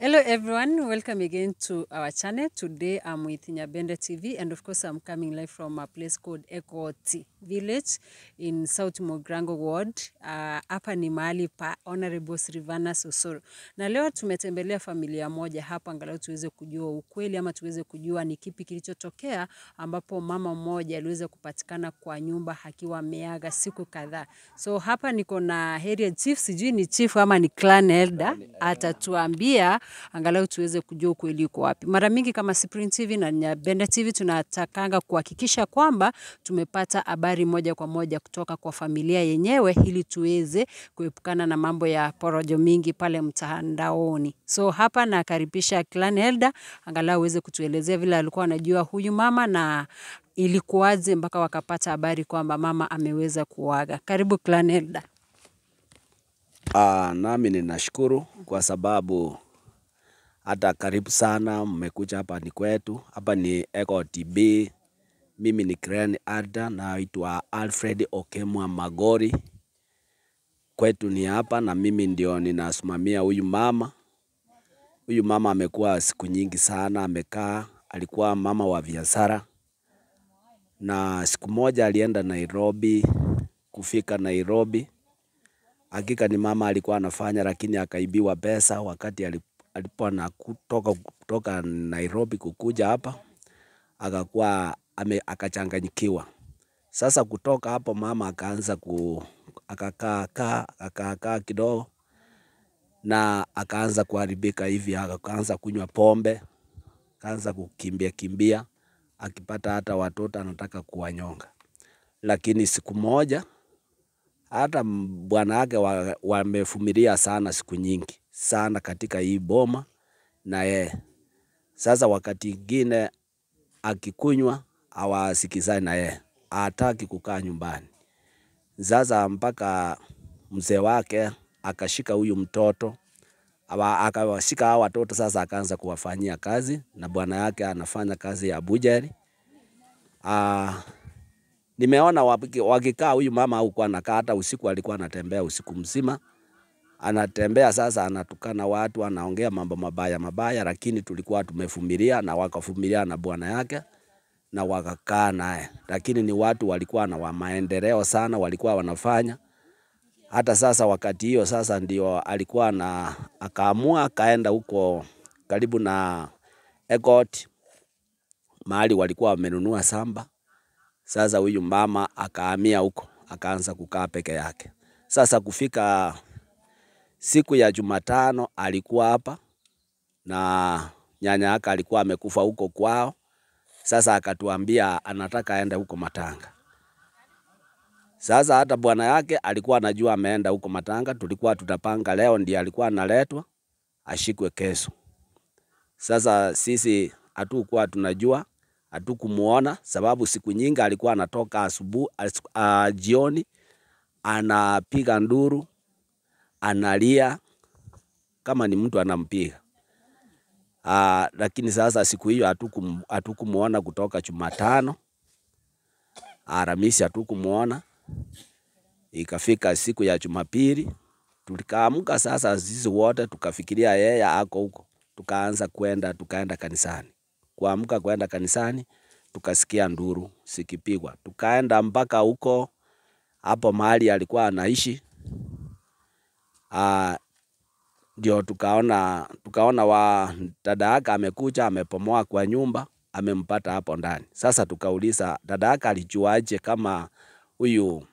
Hello everyone, welcome again to our channel. Today I'm with Nyabende TV and of course I'm coming live from a place called Ekoti Village in South Mogrango Ward. Uh, hapa uh, ni mahali pa Honorable Srivana Sosoro. Na leo tumetembelea familia moja hapa angalau tuweze kujua ukweli ama tuweze kujua ni kipi kilichotokea ambapo mama mmoja aliweza kupatikana kwa nyumba akiwa ameaga siku kadhaa. So hapa niko na Area Chief, sijui ni chief ama ni clan elder, atatuambia angalau tuweze kujua ukweli uko wapi. Mara mingi kama Spring TV na Nyabenda TV tunatakanga kuhakikisha kwamba tumepata habari moja kwa moja kutoka kwa familia yenyewe, ili tuweze kuepukana na mambo ya porojo mingi pale mtandaoni. So hapa nakaribisha Clan Elder angalau aweze kutuelezea vile alikuwa anajua huyu mama na ilikuwaje mpaka wakapata habari kwamba mama ameweza kuaga. Karibu Clan Elder. Ah, nami ninashukuru kwa sababu hata karibu sana, mmekuja hapa ni kwetu, hapa ni Eco TV. Mimi ni Cren Arda, naitwa Alfred Okemwa Magori. Kwetu ni hapa na mimi ndio ninasimamia huyu mama. Huyu mama amekuwa siku nyingi sana amekaa, alikuwa mama wa biashara, na siku moja alienda Nairobi. Kufika Nairobi, hakika ni mama alikuwa anafanya, lakini akaibiwa pesa wakati alikuwa alipoa na kutoka, kutoka Nairobi kukuja hapa akakuwa ame, akachanganyikiwa. Sasa kutoka hapo mama akaanza ku akakaakaa akaakaa kidogo na akaanza kuharibika hivi, akaanza kunywa pombe, akaanza kukimbia kimbia, akipata hata watoto anataka kuwanyonga. Lakini siku moja hata bwana wake wamefumilia wa sana siku nyingi sana katika hii boma na ye. Sasa wakati ingine akikunywa hawasikizani na yeye, hataki kukaa nyumbani. Sasa mpaka mzee wake akashika huyu mtoto akawashika hawa watoto sasa, akaanza kuwafanyia kazi, na bwana yake anafanya kazi ya bujari. Ah, Nimeona wakikaa huyu mama huko anakaa hata usiku, alikuwa anatembea usiku mzima, anatembea sasa, anatukana watu, anaongea mambo mabaya mabaya, lakini tulikuwa tumevumilia na wakavumilia na bwana yake na wakakaa naye, lakini ni watu walikuwa na wa maendeleo sana, walikuwa wanafanya hata sasa. Wakati hiyo sasa ndio alikuwa na akaamua akaenda huko karibu na Egot mahali walikuwa wamenunua samba sasa huyu mama akahamia huko, akaanza kukaa peke yake. Sasa kufika siku ya Jumatano alikuwa hapa na nyanya yake alikuwa amekufa huko kwao. Sasa akatuambia anataka aende huko Matanga. Sasa hata bwana yake alikuwa anajua ameenda huko Matanga, tulikuwa tutapanga leo, ndiye alikuwa analetwa ashikwe kesho. Sasa sisi hatukuwa tunajua hatukumuona sababu siku nyingi alikuwa anatoka asubuhi uh, jioni anapiga nduru, analia kama ni mtu anampiga. Uh, lakini sasa siku hiyo hatukumuona kutoka Jumatano, Aramisi hatukumuona, ikafika siku ya Jumapili tulikaamka sasa sisi wote tukafikiria yeye ako huko, tukaanza kwenda tukaenda kanisani kuamka kwenda kanisani, tukasikia nduru sikipigwa, Tukaenda mpaka huko hapo mahali alikuwa anaishi uh, ndio tukaona tukaona wa dada yake amekuja amepomoa kwa nyumba amempata hapo ndani. Sasa tukauliza dada yake alijuaje kama huyu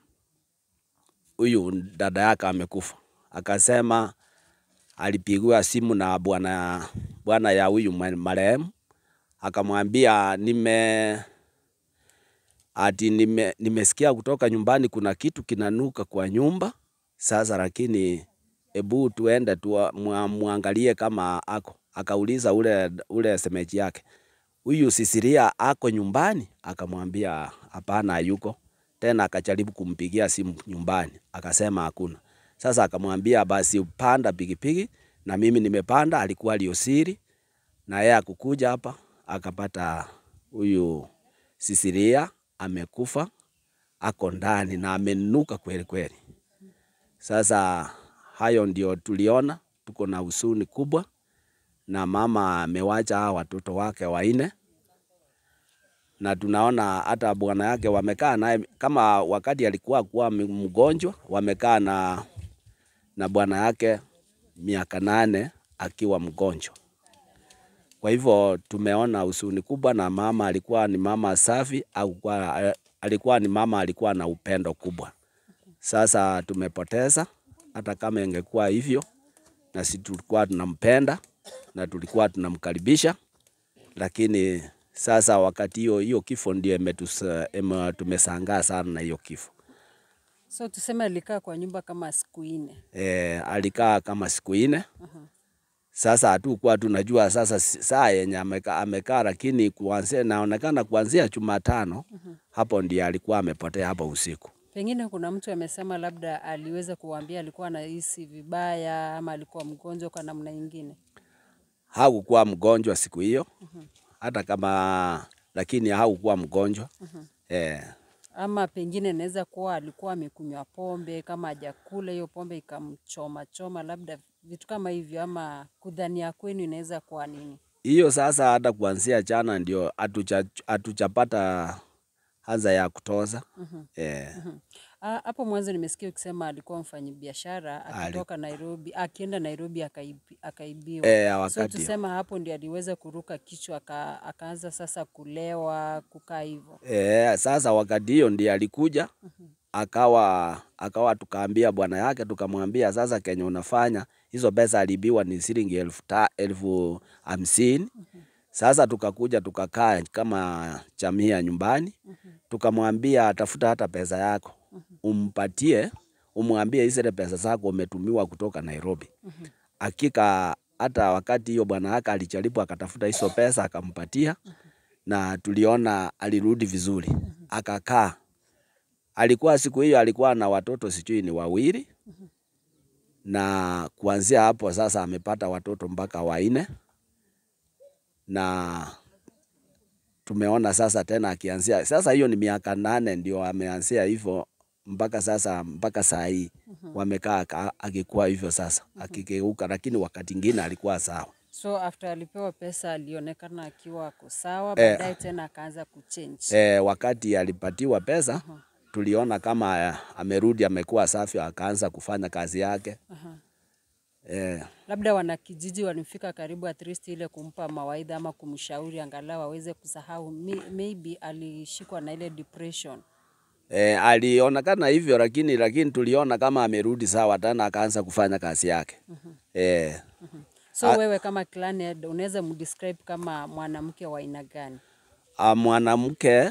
huyu dada yake amekufa? Akasema alipigiwa simu na bwana bwana ya huyu marehemu akamwambia nime ati nime, nimesikia kutoka nyumbani kuna kitu kinanuka kwa nyumba sasa, lakini ebu tuende tu muangalie kama ako. Akauliza ule, ule semeji yake huyu Sisiria ako nyumbani? Akamwambia hapana, yuko tena. Akajaribu kumpigia simu nyumbani, akasema hakuna. Sasa akamwambia basi upanda pikipiki, na mimi nimepanda, alikuwa aliosiri na yeye akukuja hapa akapata huyu sisiria amekufa, ako ndani na amenuka kweli kweli. Sasa hayo ndio tuliona, tuko na husuni kubwa, na mama amewacha hawa watoto wake waine na tunaona hata bwana yake wamekaa naye kama wakati alikuwa kuwa mgonjwa, wamekaa na, na bwana yake miaka nane akiwa mgonjwa. Kwa hivyo tumeona usuni kubwa, na mama alikuwa ni mama safi au alikuwa ni mama alikuwa na upendo kubwa. Sasa tumepoteza, hata kama ingekuwa hivyo, na sisi tulikuwa tunampenda na tulikuwa tunamkaribisha, lakini sasa wakati hiyo hiyo kifo ndio tumesangaa sana na hiyo kifo. So tuseme alikaa kwa nyumba kama siku nne. E, alikaa kama siku nne. Uh -huh. Sasa hatukuwa tunajua sasa saa yenye amekaa ameka, lakini kuanzia naonekana kuanzia Jumatano uh mhm. -huh. hapo ndiye alikuwa amepotea hapo usiku. Pengine kuna mtu amesema labda aliweza kuwaambia alikuwa anahisi vibaya ama alikuwa mgonjwa kwa namna nyingine. Hakukuwa mgonjwa siku hiyo uh mhm. -huh. hata kama lakini hakukuwa mgonjwa uh mhm. -huh. eh ama pengine naweza kuwa alikuwa amekunywa pombe, kama hajakula hiyo pombe ikamchoma choma, labda vitu kama hivyo, ama kudhania kwenu inaweza kuwa nini hiyo. Sasa hata kuanzia jana ndio hatujapata haza ya kutoza mm -hmm. yeah. mm -hmm. Hapo mwanzo nimesikia ukisema alikuwa mfanyabiashara akitoka Nairobi, akienda Nairobi akaibi, akaibiwa. E, so tusema hapo ndio aliweza kuruka kichwa aka, akaanza sasa kulewa kukaa hivyo. e, sasa wakati hiyo ndio alikuja mhm. akawa akawa tukaambia bwana yake tukamwambia, sasa Kenya unafanya hizo pesa alibiwa ni shilingi elfu elfu hamsini. Mhm. Sasa tukakuja tukakaa kama jamii ya nyumbani, mhm. tukamwambia tafuta hata pesa yako umpatie, umwambie hizi pesa zako umetumiwa kutoka Nairobi. Mhm. Hakika hata wakati hiyo bwana yake alijaribu akatafuta hizo pesa akampatia, na tuliona alirudi vizuri, mhm. akakaa. Alikuwa siku hiyo alikuwa na watoto sijui ni wawili, mhm. na kuanzia hapo sasa amepata watoto mpaka waine na tumeona sasa tena akianzia sasa, hiyo ni miaka nane ndio ameanzia hivyo mpaka sasa mpaka saa hii mm -hmm. wamekaa akikuwa hivyo sasa mm -hmm. akigeuka, lakini wakati ingine alikuwa sawa. So after alipewa pesa alionekana akiwa ako sawa, eh. baadaye tena akaanza kuchange. Eh, wakati alipatiwa pesa uh tuliona kama eh, amerudi amekuwa safi, akaanza kufanya kazi yake uh-huh. Eh. Labda wanakijiji walimfika karibu at least ile kumpa mawaidha ama kumshauri angalau aweze kusahau. Maybe alishikwa na ile depression. E, alionekana hivyo lakini lakini tuliona kama amerudi sawa tena akaanza kufanya kazi yake. mm -hmm. E, mm -hmm. So a, wewe kama head unaweza mdescribe kama mwanamke wa aina gani? Mwanamke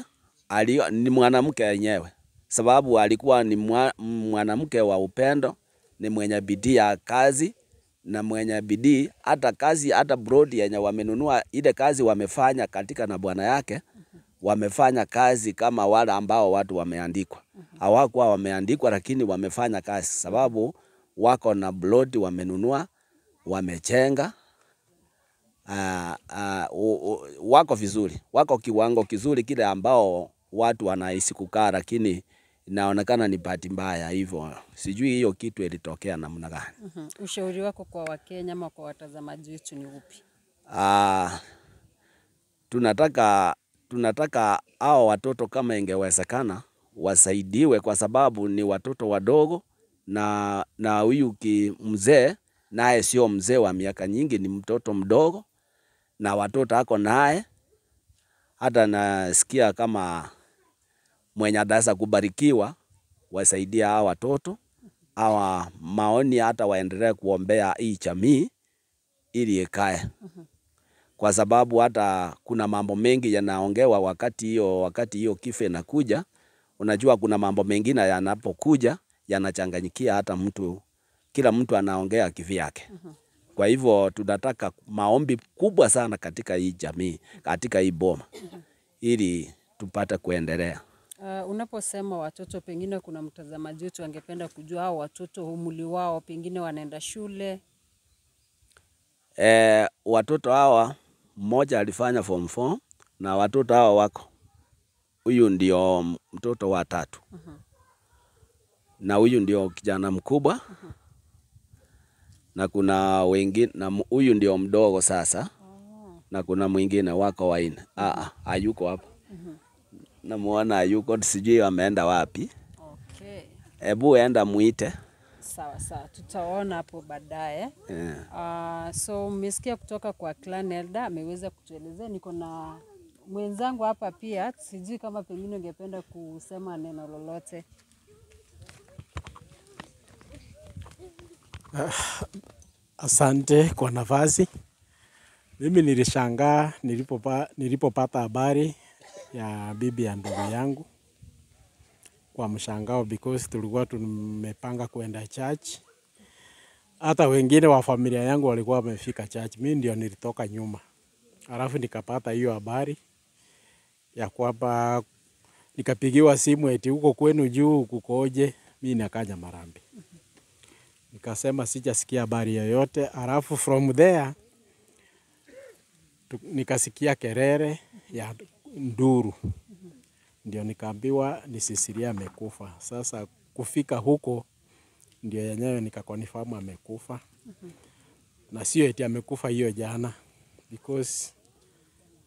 ni mwanamke yenyewe, sababu alikuwa ni mwanamke wa upendo, ni mwenye bidii ya kazi na mwenye bidii hata kazi hata brodi yenye wamenunua ile kazi wamefanya katika na bwana yake wamefanya kazi kama wale ambao watu wameandikwa. Mhm. Hawakuwa wameandikwa, lakini wamefanya kazi, sababu wako na blood, wamenunua, wamechenga Uh, uh, wako vizuri, wako kiwango kizuri kile ambao watu wanahisi kukaa, lakini inaonekana ni bahati mbaya hivyo. Sijui hiyo kitu ilitokea namna gani. mm -hmm. Ushauri wako kwa Wakenya ama kwa watazamaji wetu ni upi? Uh, tunataka tunataka hao watoto kama ingewezekana wasaidiwe, kwa sababu ni watoto wadogo, na na huyu mzee naye sio mzee wa miaka nyingi, ni mtoto mdogo na watoto ako naye. Hata nasikia kama mwenye adasa kubarikiwa, wasaidia hao watoto hawa maoni, hata waendelee kuombea hii jamii ili ikae. Mhm kwa sababu hata kuna mambo mengi yanaongewa wakati hiyo wakati hiyo kifo inakuja. Unajua, kuna mambo mengine yanapokuja yanachanganyikia hata mtu, kila mtu anaongea kivyake. Mhm. Kwa hivyo tunataka maombi kubwa sana katika hii jamii, katika hii boma, mhm. ili tupate kuendelea. Uh, unaposema watoto, pengine kuna mtazamaji wetu angependa kujua hao watoto umri wao, pengine wanaenda shule. E, watoto hawa mmoja alifanya form 4 na watoto hao wako, huyu ndio mtoto wa tatu uh -huh. na huyu ndio kijana mkubwa uh -huh. na kuna wengine na huyu ndio mdogo sasa oh. na kuna mwingine wako waine uh ah, -huh. Ah, hayuko hapa uh -huh. namuona hayuko, sijui ameenda wapi. Okay. Ebu enda muite sawa sawa, tutaona hapo baadaye yeah. Uh, so mmesikia kutoka kwa clan elder ameweza kutuelezea. Niko na mwenzangu hapa pia, sijui kama pengine ungependa kusema neno lolote. Ah, asante kwa nafasi. Mimi nilishangaa nilipopata habari ya bibi ya ndugu yangu kwa mshangao because tulikuwa tumepanga kwenda church. Hata wengine wa familia yangu walikuwa wamefika church, mi ndio nilitoka nyuma, alafu nikapata hiyo habari ya kwamba nikapigiwa simu eti huko kwenu juu kukoje, mi nakaja Marambi nikasema sijasikia habari yoyote, alafu from there nikasikia kelele ya nduru ndio nikaambiwa ni Cecilia amekufa. Sasa kufika huko ndio yenyewe nikakonifamu amekufa mm -hmm. na sio eti amekufa hiyo jana because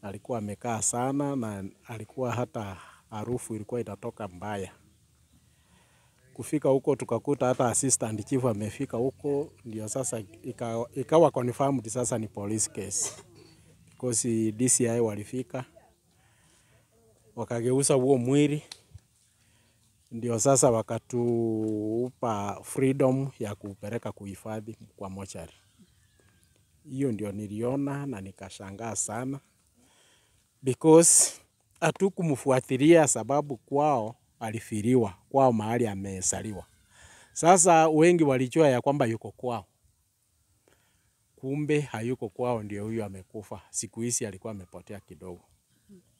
alikuwa amekaa sana na alikuwa hata harufu ilikuwa itatoka mbaya. Kufika huko tukakuta hata assistant chief amefika huko, ndio sasa ikawa, ikawa confirmed sasa ni police case because DCI walifika wakageuza huo mwili, ndio sasa wakatupa freedom ya kupeleka kuhifadhi kwa mochari. Hiyo ndio niliona na nikashangaa sana because hatukumfuatilia sababu kwao alifiriwa kwao mahali amesaliwa. Sasa wengi walijua ya kwamba yuko kwao, kumbe hayuko kwao, ndio huyu amekufa. Siku hizi alikuwa amepotea kidogo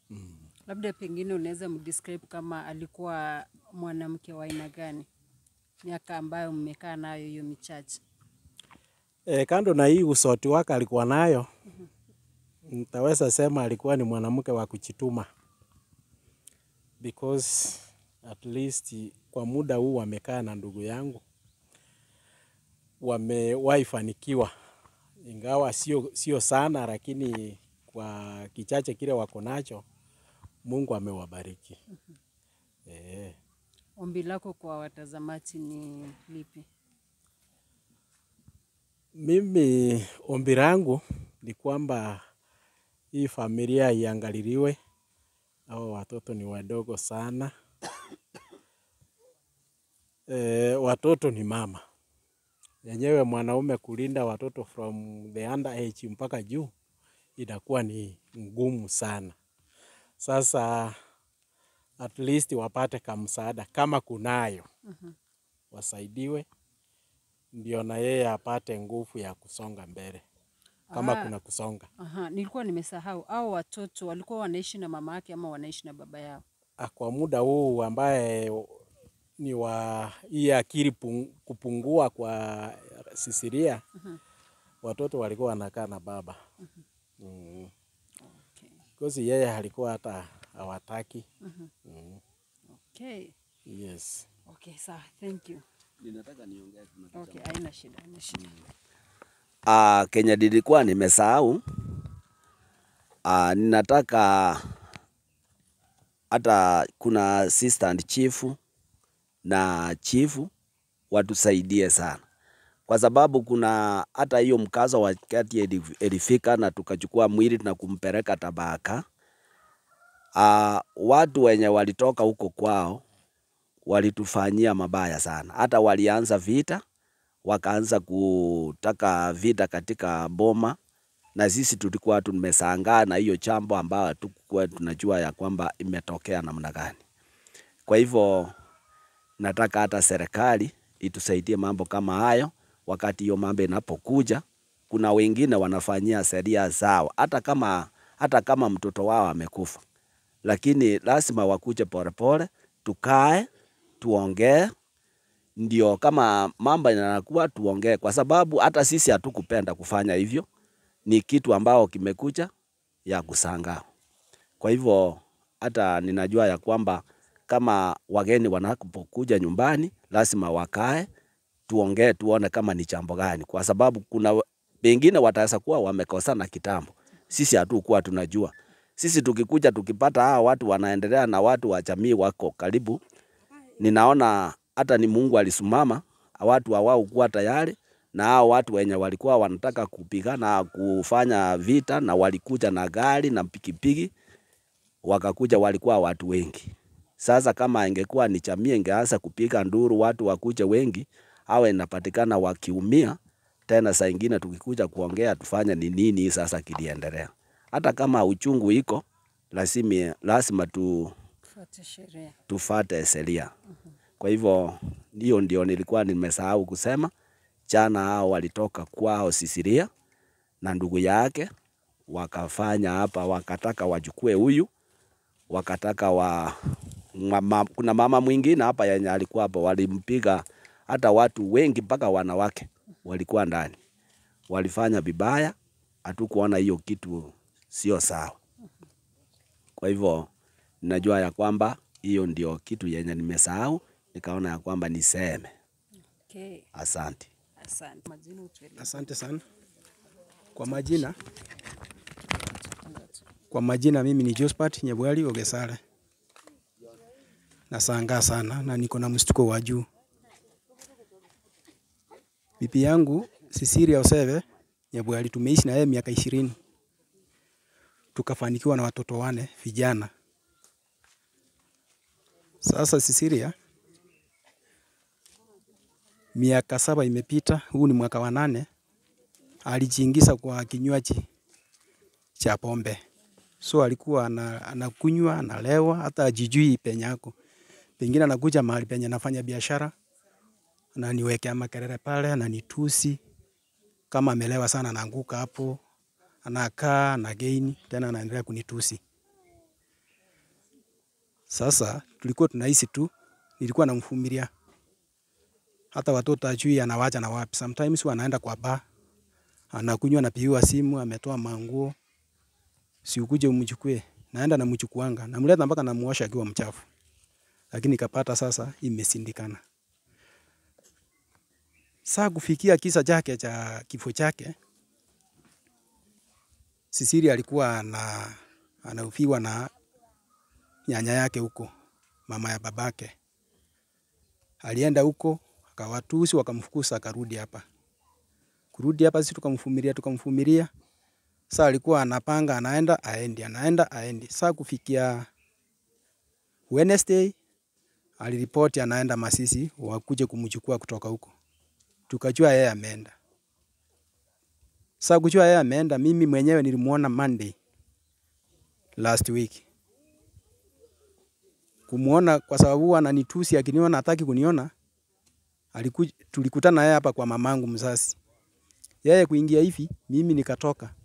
mm. Labda pengine unaweza mdescribe kama alikuwa mwanamke wa aina gani, miaka ambayo mmekaa nayo hiyo michache? E, kando na hii usoti wake alikuwa nayo nitaweza sema alikuwa ni mwanamke wa kujituma because at least kwa muda huu wamekaa na ndugu yangu wame waifanikiwa ingawa sio, sio sana, lakini kwa kichache kile wako nacho Mungu amewabariki. mm E. Ombi lako kwa watazamaji ni lipi? Mimi ombi langu ni kwamba hii familia iangaliliwe. Hao watoto ni wadogo sana. E, watoto ni mama yenyewe. Mwanaume kulinda watoto from the under age mpaka juu inakuwa ni ngumu sana. Sasa at least wapate kamsaada kama kunayo uh mhm. -huh. wasaidiwe ndio na yeye apate nguvu ya kusonga mbele kama aha, kuna kusonga. Aha, nilikuwa nimesahau, au watoto walikuwa wanaishi na mama yake ama wanaishi na baba yao? Ah, kwa muda huu ambaye ni wa hii akili kupungua kwa sisiria, uh mhm. -huh. watoto walikuwa wanakaa na baba uh mhm. -huh. mm. Because yeye alikuwa hata hawataki. uh mm-hmm. -huh. mm. Okay. Yes. Okay, sir. Thank you. Ninataka niongee kuna Okay, haina shida, haina shida. Mm. Ah, Kenya nilikuwa nimesahau. Ah, ninataka hata kuna assistant chief na chief watusaidie sana kwa sababu kuna hata hiyo mkazo wa kati ilifika na tukachukua mwili na kumpeleka Tabaka. Uh, watu wenye walitoka huko kwao walitufanyia mabaya sana, hata walianza vita, wakaanza kutaka vita katika boma, na sisi tulikuwa tumesangaa na hiyo chambo ambayo tukua tunajua ya kwamba imetokea namna gani. Kwa hivyo nataka hata serikali itusaidie mambo kama hayo wakati hiyo mambo inapokuja, kuna wengine wanafanyia sheria zao, hata kama, hata kama mtoto wao amekufa, lakini lazima wakuje polepole, tukae tuongee, ndio kama mambo yanakuwa tuongee, kwa sababu hata sisi hatukupenda kufanya hivyo. Ni kitu ambao kimekuja ya kusanga. Kwa hivyo hata ninajua ya kwamba kama wageni wanapokuja nyumbani lazima wakae tuongee tuone kama ni jambo gani, kwa sababu kuna pengine wataweza kuwa wamekosana kitambo, sisi hatukuwa tunajua. Sisi tukikuja tukipata hawa watu wanaendelea na watu wa jamii wako karibu, ninaona hata ni Mungu alisimama, watu hawao kuwa tayari na hao watu wenye walikuwa wanataka kupigana kufanya vita, na walikuja na gari na pikipiki, wakakuja walikuwa watu wengi. Sasa kama ingekuwa ni jamii ingeanza kupiga nduru, watu wakuje wengi, awe inapatikana wakiumia tena saa ingine tukikuja kuongea tufanye ni nini sasa kiliendelea. Hata kama uchungu iko lazima, lazima tu, tufate sheria. Kwa hivyo hiyo ndio nilikuwa nimesahau kusema. Jana hao walitoka kwao Sisiria na ndugu yake wakafanya hapa, wakataka wachukue huyu, wakataka wa mama, kuna mama mwingine hapa yenye alikuwa hapo walimpiga hata watu wengi mpaka wanawake walikuwa ndani, walifanya vibaya, hatukuona hiyo kitu sio sawa. Kwa hivyo najua ya kwamba hiyo ndio kitu yenye nimesahau, nikaona ya kwamba niseme. Okay. Asante. Asante. Asante sana kwa majina. Kwa majina mimi ni Josephat Nyebwali Ogesare. Nashangaa sana na niko na mshtuko wa juu. Bibi yangu Cecilia Oseve Nyabugali, alitumeishi na yeye miaka ishirini tukafanikiwa na watoto wane vijana. Sasa Cecilia, miaka saba imepita, huu ni mwaka wa nane, alijiingiza kwa kinywaji cha pombe, so alikuwa anakunywa analewa, hata ajijui penyako pengine anakuja mahali penye anafanya biashara na niwekea makelele pale na nitusi, kama amelewa sana naanguka hapo, anakaa na geini tena anaendelea kunitusi. Sasa tulikuwa tunahisi tu, nilikuwa namfumilia hata watoto ajui anawacha na wapi. Sometimes wanaenda kwa ba, anakunywa, anapigiwa simu, ametoa manguo, si ukuje umchukue. Naenda namchukuanga, namleta mpaka namuosha akiwa mchafu, lakini kapata sasa imesindikana. Saa kufikia kisa chake cha kifo chake, sisiri alikuwa na anaufiwa na nyanya yake huko, mama ya babake. Alienda huko akawatusi, wakamfukuza, akarudi hapa. Kurudi hapa sisi tukamfumilia, tukamfumilia. Saa alikuwa anapanga anaenda aendi, anaenda aendi. Saa kufikia Wednesday aliripoti anaenda Masisi, wakuje kumchukua kutoka huko tukajua yeye ameenda. Saa kujua yeye ameenda, mimi mwenyewe nilimuona Monday last week. Kumuona kwa sababu ananitusi, akiniona hataki kuniona. tulikutana yeye hapa kwa mamangu mzazi, yeye kuingia hivi, mimi nikatoka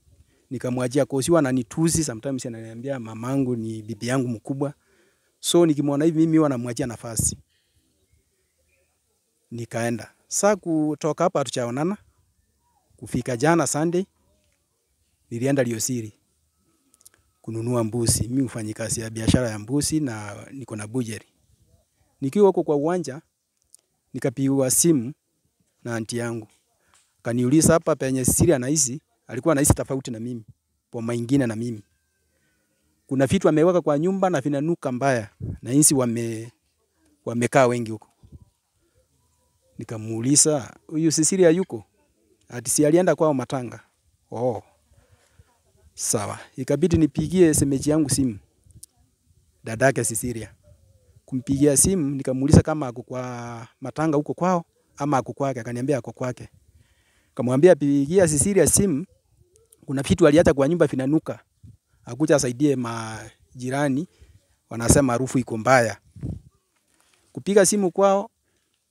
nikamwajia kosi, huwa ananitusi sometimes, ananiambia mamangu ni bibi yangu mkubwa, so nikimwona hivi mimi huwa namwachia nafasi, nikaenda saa kutoka hapa tuchaonana Kufika jana Sunday nilienda Liosiri kununua mbuzi. Mimi hufanyi kazi ya biashara ya mbuzi na niko na bujeri. Nikiwa huko kwa uwanja nikapigwa simu na anti yangu. Kaniuliza hapa penye siri anaishi, alikuwa anaishi tofauti na mimi, boma ingine na mimi. Kuna vitu ameweka kwa nyumba na vinanuka mbaya na insi wame wamekaa wengi huko. Nikamuuliza, huyu Sisiri hayuko? Ati si alienda kwao Matanga. Oh. Sawa. Ikabidi nipigie semeji yangu simu. Dadake Sisiria. Kumpigia simu nikamuuliza kama ako kwa Matanga huko kwao ama ako kwake, akaniambia ako kwake. Kamwambia pigia Sisiria simu, kuna vitu aliacha kwa nyumba vinanuka. Akuja asaidie majirani, wanasema harufu iko mbaya. Kupiga simu kwao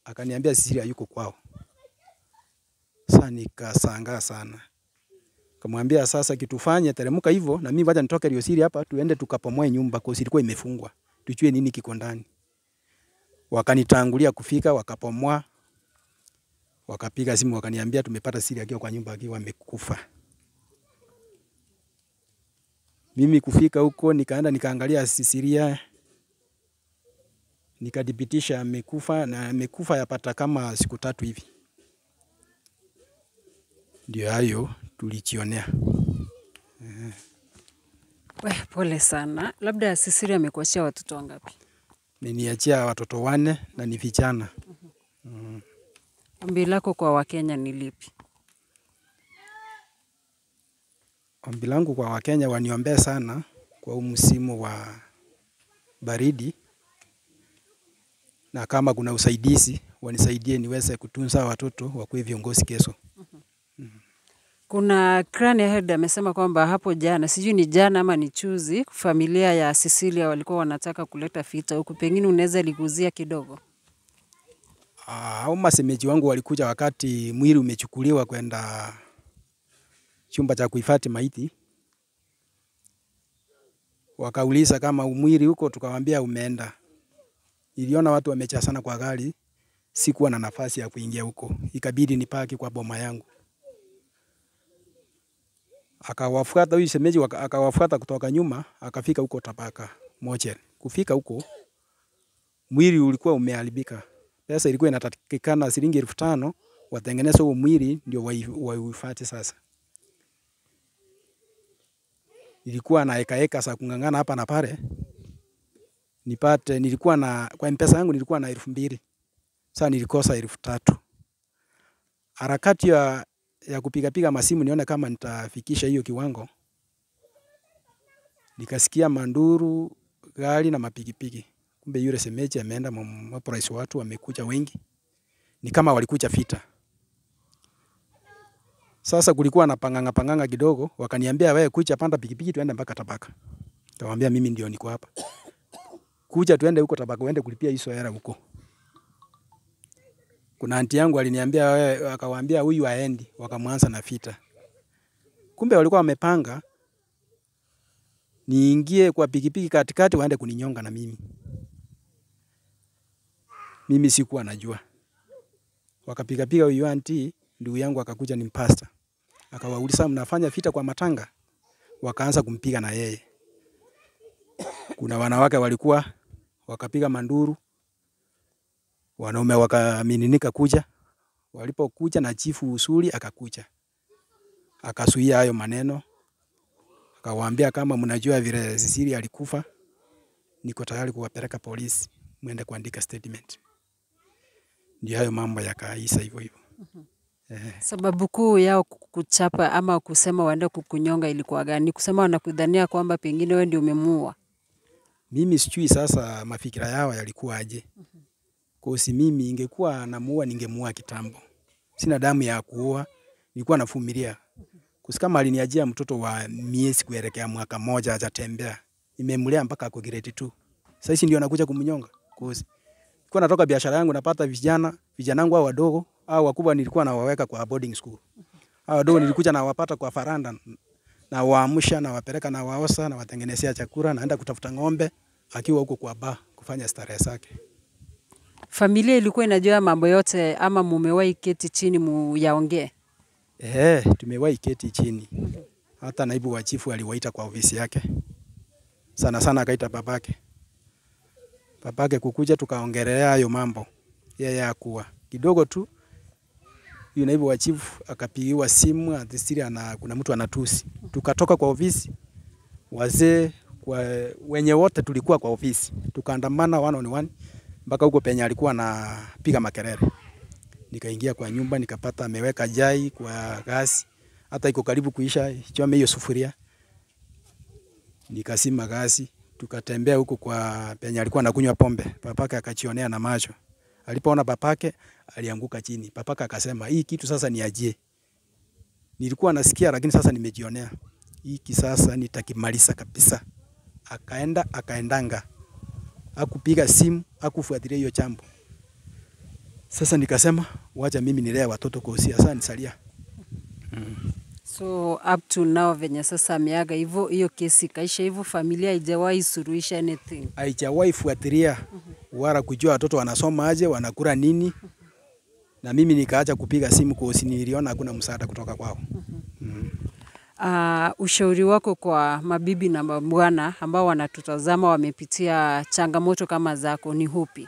Akaniambia siri yuko kwao. Sasa nikasangaa sana. Kamwambia sasa kitufanye teremka hivyo na mimi wacha nitoke hiyo Siri hapa tuende tukapomoe nyumba kwa ilikuwa imefungwa. Tujue nini kiko ndani. Wakanitangulia kufika wakapomoa. Wakapiga simu wakaniambia tumepata Siri akiwa kwa nyumba akiwa amekufa. Mimi kufika huko nikaenda nikaangalia Sisiria nikadhibitisha amekufa na amekufa yapata kama siku tatu hivi. Ndio hayo tulichionea. We, pole sana. Labda Sisiri amekuachia watoto wangapi? Niniachia watoto wane na ni vijana. Mm. Mm-hmm. Ombi lako kwa Wakenya ni lipi? Ombi langu kwa Wakenya waniombee sana kwa huu msimu wa baridi na kama kuna usaidizi wanisaidie niweze kutunza watoto wakuwe viongozi kesho. Mhm. Kuna Crane Head amesema kwamba hapo jana, sijui ni jana ama ni chuzi, familia ya Cecilia walikuwa wanataka kuleta fita huku, pengine unaweza liguzia kidogo. Ah, au masemeji wangu walikuja wakati mwili umechukuliwa kwenda chumba cha kuhifadhi maiti, wakauliza kama mwili huko, tukawaambia umeenda Niliona watu sana kwa gari, sikuwa na nafasi ya kuingia huko, ikabidi nipaki kwa boma yangu. Akawafuata huyu shemeji, akawafuata kutoka nyuma, akafika huko Tabaka mochari. Kufika huko mwili ulikuwa umeharibika, pesa ilikuwa inatakikana shilingi elfu tano watengeneze huo mwili ndio waifuate sasa. Ilikuwa na heka za kung'ang'ana hapa na pale nipate, nilikuwa na kwa mpesa yangu nilikuwa na elfu mbili sasa nilikosa elfu tatu harakati ya, ya kupigapiga masimu nione kama nitafikisha hiyo kiwango, nikasikia manduru gari na mapikipiki. Kumbe yule semeji ameenda maprice, watu wamekuja wengi, ni kama walikuja vita. Sasa kulikuwa na panganga panganga kidogo, wakaniambia wewe kuja panda pikipiki tuende mpaka Tabaka. Nikamwambia mimi ndio niko hapa kuja tuende huko tabaka, uende kulipia hizo hela huko. Kuna anti yangu aliniambia wewe, akawaambia huyu aendi, wakamwanza na vita. Kumbe walikuwa wamepanga niingie kwa pikipiki katikati, waende kuninyonga na mimi. Mimi sikuwa najua, Wakapiga piga huyu anti. Ndugu yangu akakuja ni mpasta, akawauliza mnafanya vita kwa matanga? Wakaanza kumpiga na yeye. Kuna wanawake walikuwa wakapiga manduru, wanaume wakamininika kuja. Walipokuja na chifu usuli akakuja, akasuia hayo maneno, akawaambia kama mnajua vile Sisili alikufa, niko tayari kuwapeleka polisi, mwende kuandika statement. Ndio hayo mambo yakaisha hivyo hivyo. Eh. Sababu kuu yao kuchapa ama kusema waende kukunyonga ilikuwa gani? Kusema wanakudhania kwamba pengine wewe ndio umemuua. Mimi sijui sasa mafikira yao yalikuwaje. Kwa si mimi ingekuwa namuua ningemuua kitambo. Sina damu ya kuua, nilikuwa nafumilia. Kusika mali niajia mtoto wa miezi kuelekea mwaka moja hajatembea. Nimemlea mpaka kwa grade 2. Sasa hivi ndio nakuja kumnyonga. Kosi. Nilikuwa natoka biashara yangu napata vijana, vijana wangu hao wadogo, au wakubwa nilikuwa nawaweka kwa boarding school. Hao wadogo nilikuja nawapata kwa faranda na waamsha na wapeleka na waosa na watengenezea chakula naenda kutafuta ng'ombe akiwa huko kwa ba kufanya starehe zake. Familia ilikuwa inajua mambo yote ama mumewahi keti chini muyaongee? Eh, tumewahi keti chini. Hata naibu wa chifu aliwaita kwa ofisi yake, sana sana akaita babake babake kukuja, tukaongelea hayo mambo. Yeye akuwa kidogo tu, yule naibu wa chifu akapigiwa simu atisiri ana, kuna mtu anatusi. Tukatoka kwa ofisi, wazee kwa wenye wote tulikuwa kwa ofisi tukaandamana one on one mpaka huko penye alikuwa anapiga makelele. Nikaingia kwa nyumba nikapata ameweka jai kwa gasi, hata iko karibu kuisha, chome hiyo sufuria. Nikasima gasi, tukatembea huko kwa penye alikuwa anakunywa pombe. Papake akachionea na macho, alipoona papake alianguka chini. Papake akasema hii kitu sasa ni ajie. Nilikuwa nasikia lakini sasa nimejionea hiki sasa nitakimaliza kabisa akaenda akaendanga, akupiga simu, akufuatilia hiyo jambo. Sasa nikasema wacha mimi nilea watoto kwa usia, sasa nisalia mm. So up to now venye sasa ameaga hivyo, hiyo kesi kaisha hivyo, familia haijawahi suruhisha anything, haijawahi fuatilia mm -hmm. wala kujua watoto wanasoma aje, wanakula nini mm -hmm. na mimi nikaacha kupiga simu kwa usini, niliona hakuna msaada kutoka kwao mhm. mm -hmm. mm -hmm uh, ushauri wako kwa mabibi na mabwana ambao wanatutazama wamepitia changamoto kama zako ni hupi?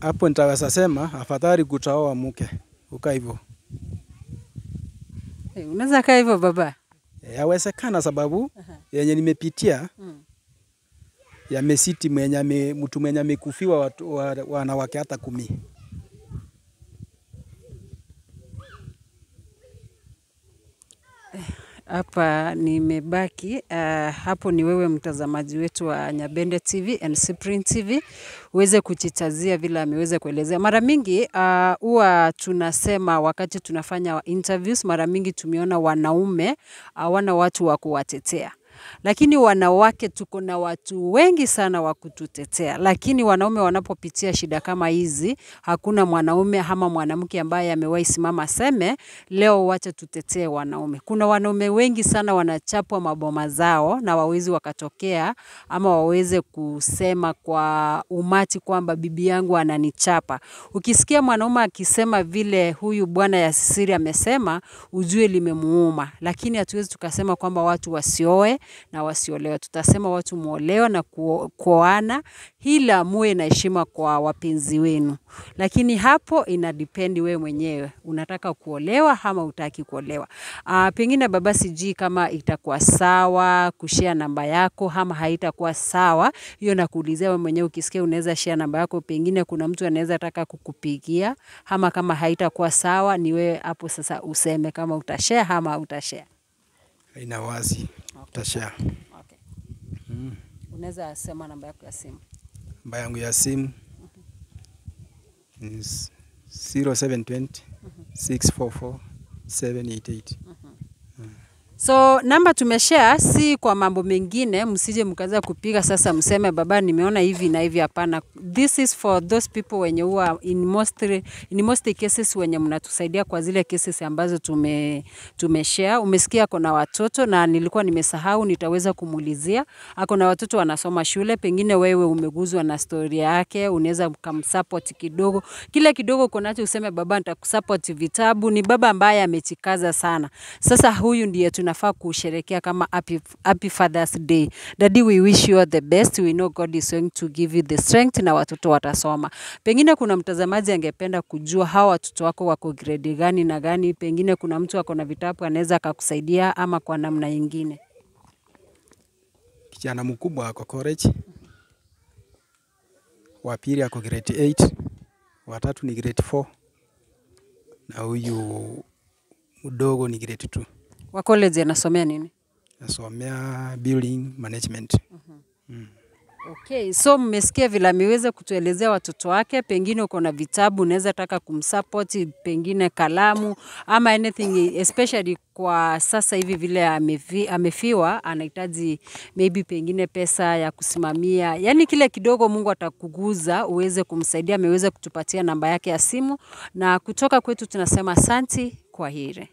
Hapo nitaweza sema afadhali kutaoa mke uka hivyo. Hey, eh, unaweza kaa hivyo baba? Yawezekana eh, sababu uh -huh. yenye nimepitia mm ya mesiti mwenye mtu mwenye amekufiwa wanawake hata kumi. Hapa nimebaki. Uh, hapo ni wewe mtazamaji wetu wa Nyabende TV and Cyprian TV uweze kuchitazia vile ameweza kuelezea. Mara mingi ah, huwa uh, tunasema wakati tunafanya interviews, mara mingi tumeona wanaume hawana uh, watu wa kuwatetea lakini wanawake tuko na watu wengi sana wa kututetea, lakini wanaume wanapopitia shida kama hizi, hakuna mwanaume ama mwanamke ambaye amewahi simama seme leo, wacha tutetee wanaume. Kuna wanaume wengi sana wanachapwa maboma zao na wawezi wakatokea ama waweze kusema kwa umati kwamba bibi yangu ananichapa. Ukisikia mwanaume akisema vile huyu bwana Yasiri amesema, ujue limemuuma, lakini hatuwezi tukasema kwamba watu wasioe na wasiolewa. Tutasema watu muolewa na kuoana, ila muwe na heshima kwa wapenzi wenu, lakini hapo ina depend wewe mwenyewe unataka kuolewa ama utaki kuolewa. Aa, ah, pengine baba, sijui kama itakuwa sawa kushare namba yako ama haitakuwa sawa. Hiyo nakuulizia wewe mwenyewe, ukisikia unaweza share namba yako, pengine kuna mtu anaweza taka kukupigia, ama kama haitakuwa sawa, ni wewe hapo sasa useme kama utashare ama utashare ina wazi okay. Tasha. Okay. Mm. Unaweza sema namba yako ya simu? Namba yangu ya simu ni 0720 644 788. So namba tumeshare si kwa mambo mengine, msije mkaanza kupiga sasa mseme baba, nimeona hivi na hivi. Hapana, this is for those people wenye huwa in most, in most cases wenye mnatusaidia kwa zile cases ambazo tume, tumeshare. Umesikia ako na watoto na nilikuwa nimesahau, nitaweza kumulizia. Ako na watoto wanasoma shule, pengine wewe umeguzwa na stori yake, unaweza ukamsupport kidogo, kile kidogo uko nacho, useme baba, nitakusupport vitabu. Ni baba ambaye amejikaza sana. Sasa huyu ndiye tunafaa kusherekea kama happy, happy Father's Day. Daddy, we wish you all the best. We know God is going to give you the strength na watoto watasoma. Pengine kuna mtazamaji angependa kujua hawa watoto wako wako gredi gani na gani, pengine kuna mtu ako na vitabu anaweza akakusaidia ama kwa namna nyingine. Kijana mkubwa ako college, wa pili ako grade 8, watatu ni grade 4 na huyu mdogo ni grade 2. Wa college anasomea nini? Nasomea building management. Mhm. Mm -hmm. mm. Okay, so mmesikia vile ameweza kutuelezea watoto wake, pengine uko na vitabu unaweza taka kumsupport, pengine kalamu ama anything, especially kwa sasa hivi vile amefi, amefiwa, anahitaji maybe pengine pesa ya kusimamia, yaani kile kidogo Mungu atakuguza uweze kumsaidia. Ameweza kutupatia namba yake ya simu, na kutoka kwetu tunasema asanti, kwa heri.